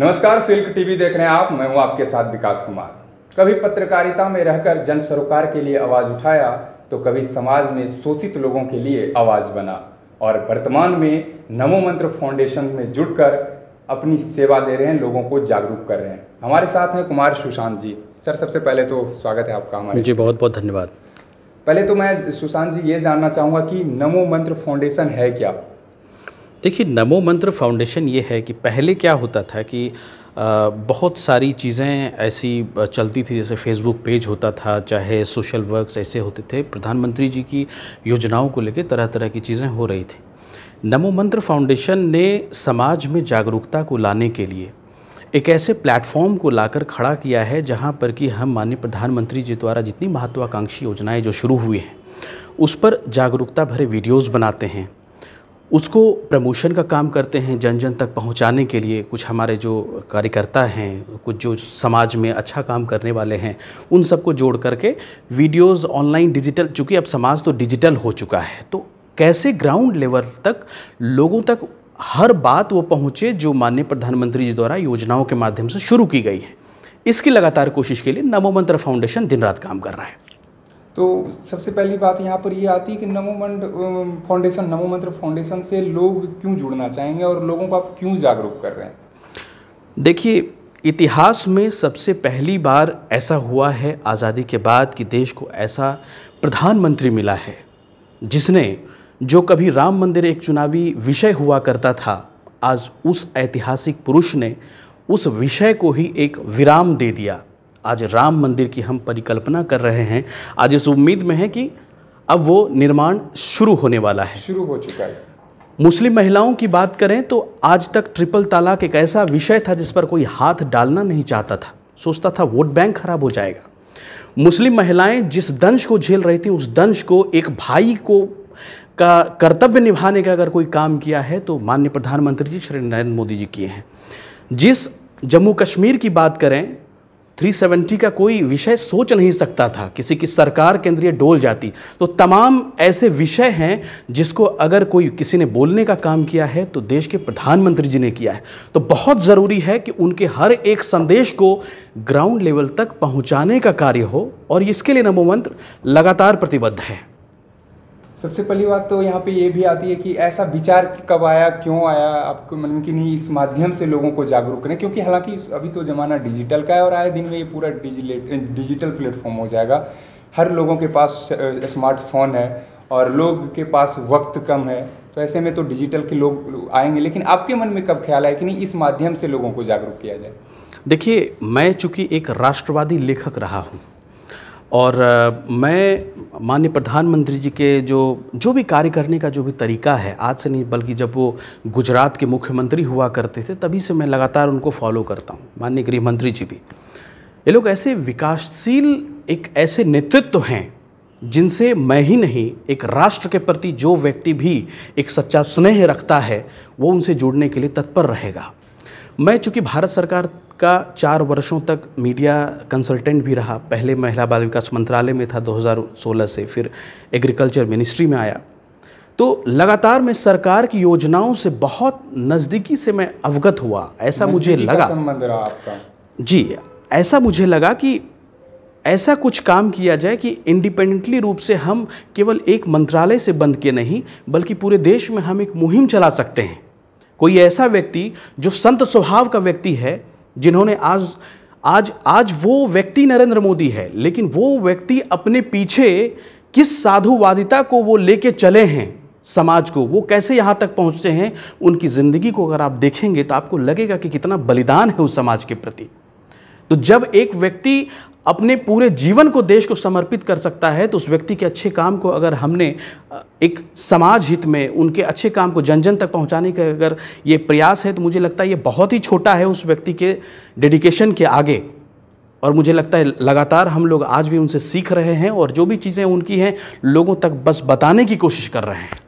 नमस्कार silk TV देख रहे हैं आप मैं हूं आपके साथ विकास कुमार कभी पत्रकारिता में रहकर जन सरोकार के लिए आवाज उठाया तो कभी समाज में शोषित लोगों के लिए आवाज बना और वर्तमान में नमो मंत्र फाउंडेशन में जुड़कर अपनी सेवा दे रहे हैं लोगों को जागरूक कर रहे हैं हमारे साथ हैं कुमार सुशांत जी सर सबसे पहले तो स्वागत है आपका हमारे जी बहुत बहुत धन्यवाद पहले तो मैं सुशांत जी ये जानना चाहूँगा कि नमो मंत्र फाउंडेशन है क्या देखिए नमो मंत्र फाउंडेशन ये है कि पहले क्या होता था कि बहुत सारी चीज़ें ऐसी चलती थी जैसे फेसबुक पेज होता था चाहे सोशल वर्क्स ऐसे होते थे प्रधानमंत्री जी की योजनाओं को लेकर तरह तरह की चीज़ें हो रही थी नमो मंत्र फाउंडेशन ने समाज में जागरूकता को लाने के लिए एक ऐसे प्लेटफॉर्म को लाकर खड़ा किया है जहां पर कि हम माननीय प्रधानमंत्री जी द्वारा जितनी महत्वाकांक्षी योजनाएं जो शुरू हुई हैं उस पर जागरूकता भरे वीडियोस बनाते हैं उसको प्रमोशन का काम करते हैं जन जन तक पहुंचाने के लिए कुछ हमारे जो कार्यकर्ता हैं कुछ जो समाज में अच्छा काम करने वाले हैं उन सबको जोड़ करके वीडियोस ऑनलाइन डिजिटल चूँकि अब समाज तो डिजिटल हो चुका है तो कैसे ग्राउंड लेवल तक लोगों तक हर बात वो पहुँचे जो माननीय प्रधानमंत्री जी द्वारा योजनाओं के माध्यम से शुरू की गई है इसकी लगातार कोशिश के लिए नमोमंत्र फाउंडेशन दिन रात काम कर रहा है तो सबसे पहली बात यहाँ पर ये यह आती है कि नमो फाउंडेशन नमो मंत्र फाउंडेशन से लोग क्यों जुड़ना चाहेंगे और लोगों को आप क्यों जागरूक कर रहे हैं देखिए इतिहास में सबसे पहली बार ऐसा हुआ है आज़ादी के बाद कि देश को ऐसा प्रधानमंत्री मिला है जिसने जो कभी राम मंदिर एक चुनावी विषय हुआ करता था आज उस ऐतिहासिक पुरुष ने उस विषय को ही एक विराम दे दिया आज राम मंदिर की हम परिकल्पना कर रहे हैं आज इस उम्मीद में है कि अब वो निर्माण शुरू होने वाला है शुरू हो चुका है मुस्लिम महिलाओं की बात करें तो आज तक ट्रिपल तालाक एक ऐसा विषय था जिस पर कोई हाथ डालना नहीं चाहता था सोचता था वोट बैंक खराब हो जाएगा मुस्लिम महिलाएं जिस दंश को झेल रही थी उस दंश को एक भाई को का कर्तव्य निभाने का अगर कोई काम किया है तो माननीय प्रधानमंत्री जी श्री नरेंद्र मोदी जी किए हैं जिस जम्मू कश्मीर की बात करें 370 का कोई विषय सोच नहीं सकता था किसी की सरकार केंद्रीय डोल जाती तो तमाम ऐसे विषय हैं जिसको अगर कोई किसी ने बोलने का काम किया है तो देश के प्रधानमंत्री जी ने किया है तो बहुत ज़रूरी है कि उनके हर एक संदेश को ग्राउंड लेवल तक पहुँचाने का कार्य हो और इसके लिए नमोमंत्र लगातार प्रतिबद्ध है सबसे पहली बात तो यहाँ पे ये भी आती है कि ऐसा विचार कब आया क्यों आया आपको मन की नहीं इस माध्यम से लोगों को जागरूक करें क्योंकि हालांकि अभी तो ज़माना डिजिटल का है और आए दिन में ये पूरा डिजिटल प्लेटफॉर्म हो जाएगा हर लोगों के पास स्मार्टफोन है और लोग के पास वक्त कम है तो ऐसे में तो डिजिटल के लोग आएंगे लेकिन आपके मन में कब ख्याल आया कि नहीं इस माध्यम से लोगों को जागरूक किया जाए देखिए मैं चूँकि एक राष्ट्रवादी लेखक रहा हूँ और मैं माननीय प्रधानमंत्री जी के जो जो भी कार्य करने का जो भी तरीका है आज से नहीं बल्कि जब वो गुजरात के मुख्यमंत्री हुआ करते थे तभी से मैं लगातार उनको फॉलो करता हूँ माननीय गृह मंत्री जी भी ये लोग ऐसे विकासशील एक ऐसे नेतृत्व हैं जिनसे मैं ही नहीं एक राष्ट्र के प्रति जो व्यक्ति भी एक सच्चा स्नेह रखता है वो उनसे जुड़ने के लिए तत्पर रहेगा मैं चूंकि भारत सरकार का चार वर्षों तक मीडिया कंसल्टेंट भी रहा पहले महिला बाल विकास मंत्रालय में था 2016 से फिर एग्रीकल्चर मिनिस्ट्री में आया तो लगातार मैं सरकार की योजनाओं से बहुत नज़दीकी से मैं अवगत हुआ ऐसा मुझे लगा संबंध रहा आपका जी ऐसा मुझे लगा कि ऐसा कुछ काम किया जाए कि इंडिपेंडेंटली रूप से हम केवल एक मंत्रालय से बंद के नहीं बल्कि पूरे देश में हम एक मुहिम चला सकते हैं कोई ऐसा व्यक्ति जो संत स्वभाव का व्यक्ति है जिन्होंने आज आज आज वो व्यक्ति नरेंद्र मोदी है लेकिन वो व्यक्ति अपने पीछे किस साधुवादिता को वो लेके चले हैं समाज को वो कैसे यहाँ तक पहुँचते हैं उनकी ज़िंदगी को अगर आप देखेंगे तो आपको लगेगा कि कितना बलिदान है उस समाज के प्रति तो जब एक व्यक्ति अपने पूरे जीवन को देश को समर्पित कर सकता है तो उस व्यक्ति के अच्छे काम को अगर हमने एक समाज हित में उनके अच्छे काम को जन जन तक पहुंचाने का अगर ये प्रयास है तो मुझे लगता है ये बहुत ही छोटा है उस व्यक्ति के डेडिकेशन के आगे और मुझे लगता है लगातार हम लोग आज भी उनसे सीख रहे हैं और जो भी चीज़ें उनकी हैं लोगों तक बस बताने की कोशिश कर रहे हैं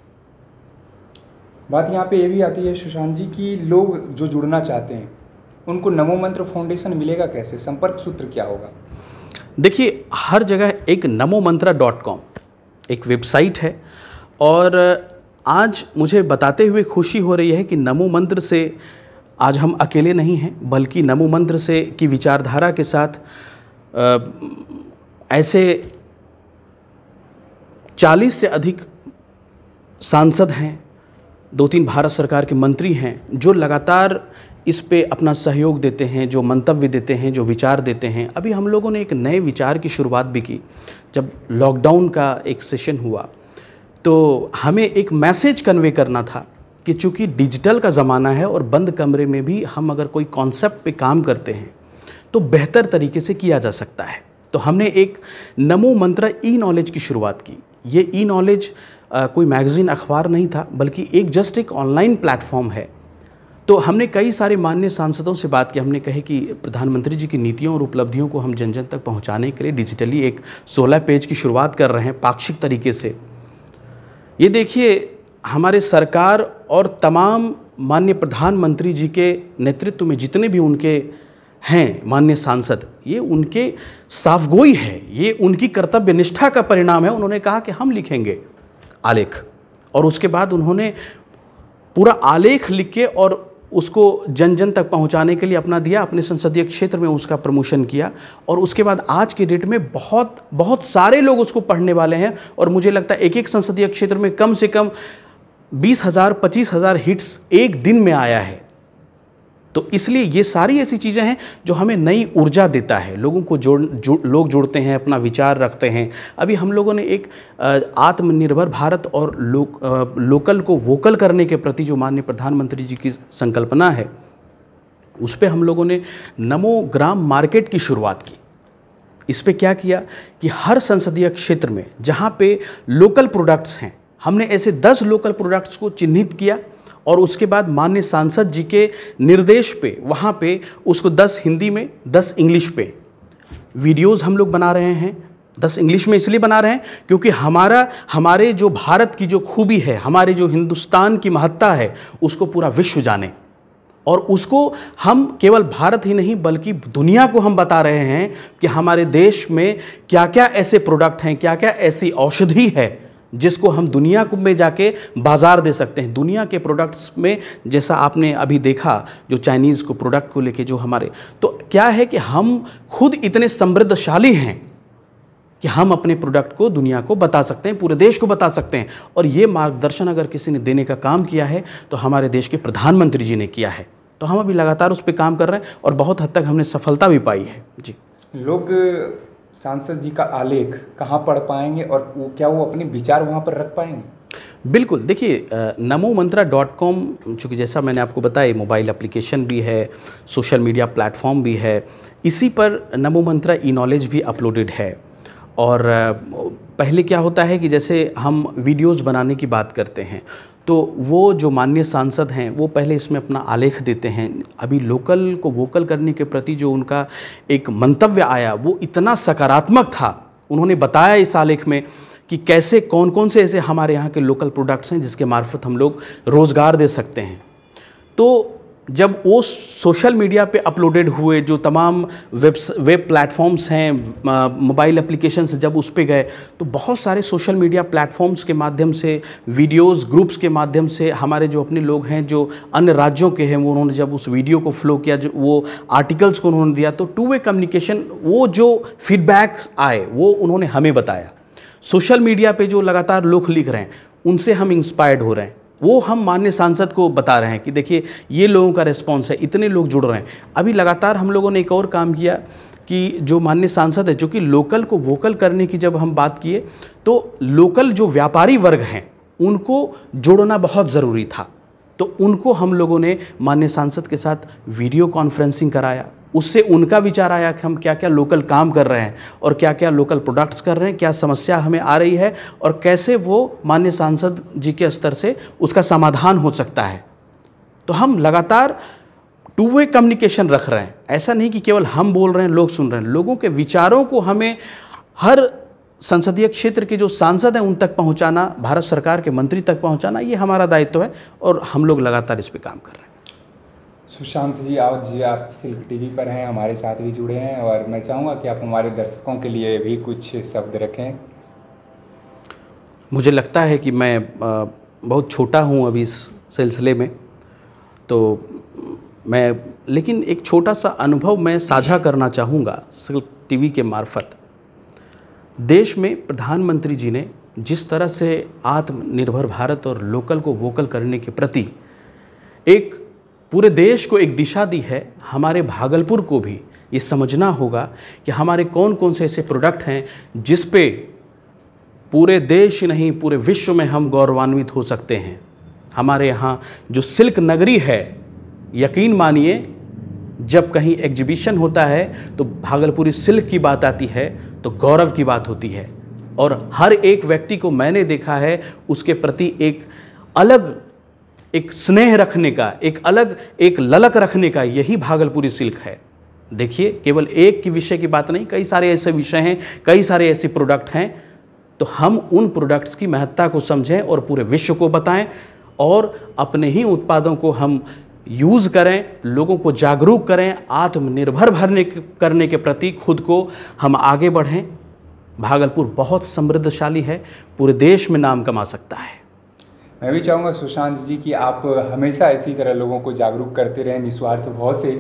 बात यहाँ पे ये भी आती है सुशांत जी कि लोग जो जुड़ना चाहते हैं उनको नमो मंत्र फाउंडेशन मिलेगा कैसे संपर्क सूत्र क्या होगा देखिए हर जगह एक नमो मंत्रा डॉट कॉम एक वेबसाइट है और आज मुझे बताते हुए खुशी हो रही है कि नमो मंत्र से आज हम अकेले नहीं हैं बल्कि नमो मंत्र से की विचारधारा के साथ आ, ऐसे 40 से अधिक सांसद हैं दो तीन भारत सरकार के मंत्री हैं जो लगातार इस पे अपना सहयोग देते हैं जो मंतव्य देते हैं जो विचार देते हैं अभी हम लोगों ने एक नए विचार की शुरुआत भी की जब लॉकडाउन का एक सेशन हुआ तो हमें एक मैसेज कन्वे करना था कि चूंकि डिजिटल का ज़माना है और बंद कमरे में भी हम अगर कोई कॉन्सेप्ट पे काम करते हैं तो बेहतर तरीके से किया जा सकता है तो हमने एक नमो मंत्र ई नॉलेज की शुरुआत की ये ई नॉलेज कोई मैगज़ीन अखबार नहीं था बल्कि एक जस्ट एक ऑनलाइन प्लेटफॉर्म है तो हमने कई सारे माननीय सांसदों से बात की हमने कहे कि प्रधानमंत्री जी की नीतियों और उपलब्धियों को हम जन जन तक पहुंचाने के लिए डिजिटली एक 16 पेज की शुरुआत कर रहे हैं पाक्षिक तरीके से ये देखिए हमारे सरकार और तमाम माननीय प्रधानमंत्री जी के नेतृत्व में जितने भी उनके हैं माननीय सांसद ये उनके साफगोई है ये उनकी कर्तव्य निष्ठा का परिणाम है उन्होंने कहा कि हम लिखेंगे आलेख और उसके बाद उन्होंने पूरा आलेख लिख के और उसको जन जन तक पहुंचाने के लिए अपना दिया अपने संसदीय क्षेत्र में उसका प्रमोशन किया और उसके बाद आज के डेट में बहुत बहुत सारे लोग उसको पढ़ने वाले हैं और मुझे लगता है एक एक संसदीय क्षेत्र में कम से कम बीस हज़ार पच्चीस हज़ार हिट्स एक दिन में आया है तो इसलिए ये सारी ऐसी चीज़ें हैं जो हमें नई ऊर्जा देता है लोगों को जोड़ जो, लोग जुड़ते हैं अपना विचार रखते हैं अभी हम लोगों ने एक आत्मनिर्भर भारत और आ, लोकल को वोकल करने के प्रति जो माननीय प्रधानमंत्री जी की संकल्पना है उस पर हम लोगों ने नमो ग्राम मार्केट की शुरुआत की इस पर क्या किया कि हर संसदीय क्षेत्र में जहाँ पे लोकल प्रोडक्ट्स हैं हमने ऐसे दस लोकल प्रोडक्ट्स को चिन्हित किया और उसके बाद मान्य सांसद जी के निर्देश पे वहाँ पे उसको 10 हिंदी में 10 इंग्लिश पे वीडियोस हम लोग बना रहे हैं दस इंग्लिश में इसलिए बना रहे हैं क्योंकि हमारा हमारे जो भारत की जो खूबी है हमारे जो हिंदुस्तान की महत्ता है उसको पूरा विश्व जाने और उसको हम केवल भारत ही नहीं बल्कि दुनिया को हम बता रहे हैं कि हमारे देश में क्या क्या ऐसे प्रोडक्ट हैं क्या क्या ऐसी औषधि है जिसको हम दुनिया में जाके बाज़ार दे सकते हैं दुनिया के प्रोडक्ट्स में जैसा आपने अभी देखा जो चाइनीज़ को प्रोडक्ट को लेके जो हमारे तो क्या है कि हम खुद इतने समृद्धशाली हैं कि हम अपने प्रोडक्ट को दुनिया को बता सकते हैं पूरे देश को बता सकते हैं और ये मार्गदर्शन अगर किसी ने देने का काम किया है तो हमारे देश के प्रधानमंत्री जी ने किया है तो हम अभी लगातार उस पर काम कर रहे हैं और बहुत हद तक हमने सफलता भी पाई है जी लोग सांसद जी का आलेख कहाँ पढ़ पाएंगे और वो क्या वो अपने विचार वहाँ पर रख पाएंगे बिल्कुल देखिए नमो मंत्रा डॉट कॉम चूँकि जैसा मैंने आपको बताया मोबाइल एप्लीकेशन भी है सोशल मीडिया प्लेटफॉर्म भी है इसी पर नमो मंत्रा ई नॉलेज भी अपलोडेड है और पहले क्या होता है कि जैसे हम वीडियोस बनाने की बात करते हैं तो वो जो माननीय सांसद हैं वो पहले इसमें अपना आलेख देते हैं अभी लोकल को वोकल करने के प्रति जो उनका एक मंतव्य आया वो इतना सकारात्मक था उन्होंने बताया इस आलेख में कि कैसे कौन कौन से ऐसे हमारे यहाँ के लोकल प्रोडक्ट्स हैं जिसके मार्फत हम लोग रोज़गार दे सकते हैं तो जब वो सोशल मीडिया पे अपलोडेड हुए जो तमाम वेब वेब प्लेटफॉर्म्स हैं मोबाइल एप्लीकेशंस जब उस पर गए तो बहुत सारे सोशल मीडिया प्लेटफॉर्म्स के माध्यम से वीडियोस ग्रुप्स के माध्यम से हमारे जो अपने लोग हैं जो अन्य राज्यों के हैं वो उन्होंने जब उस वीडियो को फ्लो किया जो वो आर्टिकल्स को उन्होंने दिया तो टू वे कम्युनिकेशन वो जो फीडबैक आए वो उन्होंने हमें बताया सोशल मीडिया पर जो लगातार लोग लिख रहे हैं उनसे हम इंस्पायर्ड हो रहे हैं वो हम माननीय सांसद को बता रहे हैं कि देखिए ये लोगों का रिस्पॉन्स है इतने लोग जुड़ रहे हैं अभी लगातार हम लोगों ने एक और काम किया कि जो माननीय सांसद है चूँकि लोकल को वोकल करने की जब हम बात किए तो लोकल जो व्यापारी वर्ग हैं उनको जोड़ना बहुत ज़रूरी था तो उनको हम लोगों ने माननीय सांसद के साथ वीडियो कॉन्फ्रेंसिंग कराया उससे उनका विचार आया कि हम क्या क्या लोकल काम कर रहे हैं और क्या क्या लोकल प्रोडक्ट्स कर रहे हैं क्या समस्या हमें आ रही है और कैसे वो मान्य सांसद जी के स्तर से उसका समाधान हो सकता है तो हम लगातार टू वे कम्युनिकेशन रख रहे हैं ऐसा नहीं कि केवल हम बोल रहे हैं लोग सुन रहे हैं लोगों के विचारों को हमें हर संसदीय क्षेत्र के जो सांसद हैं उन तक पहुंचाना भारत सरकार के मंत्री तक पहुंचाना ये हमारा दायित्व तो है और हम लोग लगातार इस पर काम कर रहे हैं सुशांत जी आओ जी आप सिल्क टीवी पर हैं हमारे साथ भी जुड़े हैं और मैं चाहूँगा कि आप हमारे दर्शकों के लिए भी कुछ शब्द रखें मुझे लगता है कि मैं बहुत छोटा हूँ अभी इस सिलसिले में तो मैं लेकिन एक छोटा सा अनुभव मैं साझा करना चाहूँगा सिल्क टीवी के मार्फत देश में प्रधानमंत्री जी ने जिस तरह से आत्मनिर्भर भारत और लोकल को वोकल करने के प्रति एक पूरे देश को एक दिशा दी है हमारे भागलपुर को भी ये समझना होगा कि हमारे कौन कौन से ऐसे प्रोडक्ट हैं जिस पे पूरे देश नहीं पूरे विश्व में हम गौरवान्वित हो सकते हैं हमारे यहाँ जो सिल्क नगरी है यकीन मानिए जब कहीं एग्जीबिशन होता है तो भागलपुरी सिल्क की बात आती है तो गौरव की बात होती है और हर एक व्यक्ति को मैंने देखा है उसके प्रति एक अलग एक स्नेह रखने का एक अलग एक ललक रखने का यही भागलपुरी सिल्क है देखिए केवल एक की विषय की बात नहीं कई सारे ऐसे विषय हैं कई सारे ऐसे प्रोडक्ट हैं तो हम उन प्रोडक्ट्स की महत्ता को समझें और पूरे विश्व को बताएं और अपने ही उत्पादों को हम यूज़ करें लोगों को जागरूक करें आत्मनिर्भर भरने करने के प्रति खुद को हम आगे बढ़ें भागलपुर बहुत समृद्धशाली है पूरे देश में नाम कमा सकता है मैं भी चाहूँगा सुशांत जी कि आप हमेशा इसी तरह लोगों को जागरूक करते रहें निस्वार्थ भाव से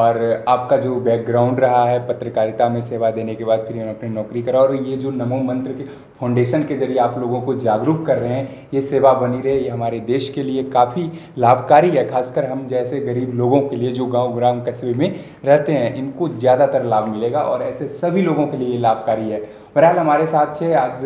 और आपका जो बैकग्राउंड रहा है पत्रकारिता में सेवा देने के बाद फिर अपनी नौकरी करा और ये जो नमो मंत्र के फाउंडेशन के जरिए आप लोगों को जागरूक कर रहे हैं ये सेवा बनी रहे ये हमारे देश के लिए काफ़ी लाभकारी है खासकर हम जैसे गरीब लोगों के लिए जो गांव ग्राम कस्बे में रहते हैं इनको ज़्यादातर लाभ मिलेगा और ऐसे सभी लोगों के लिए लाभकारी है बहरहाल हमारे साथ से आज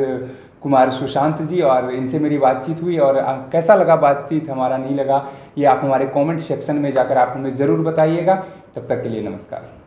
कुमार सुशांत जी और इनसे मेरी बातचीत हुई और कैसा लगा बातचीत हमारा नहीं लगा ये आप हमारे कमेंट सेक्शन में जाकर आप हमें ज़रूर बताइएगा तब तक के लिए नमस्कार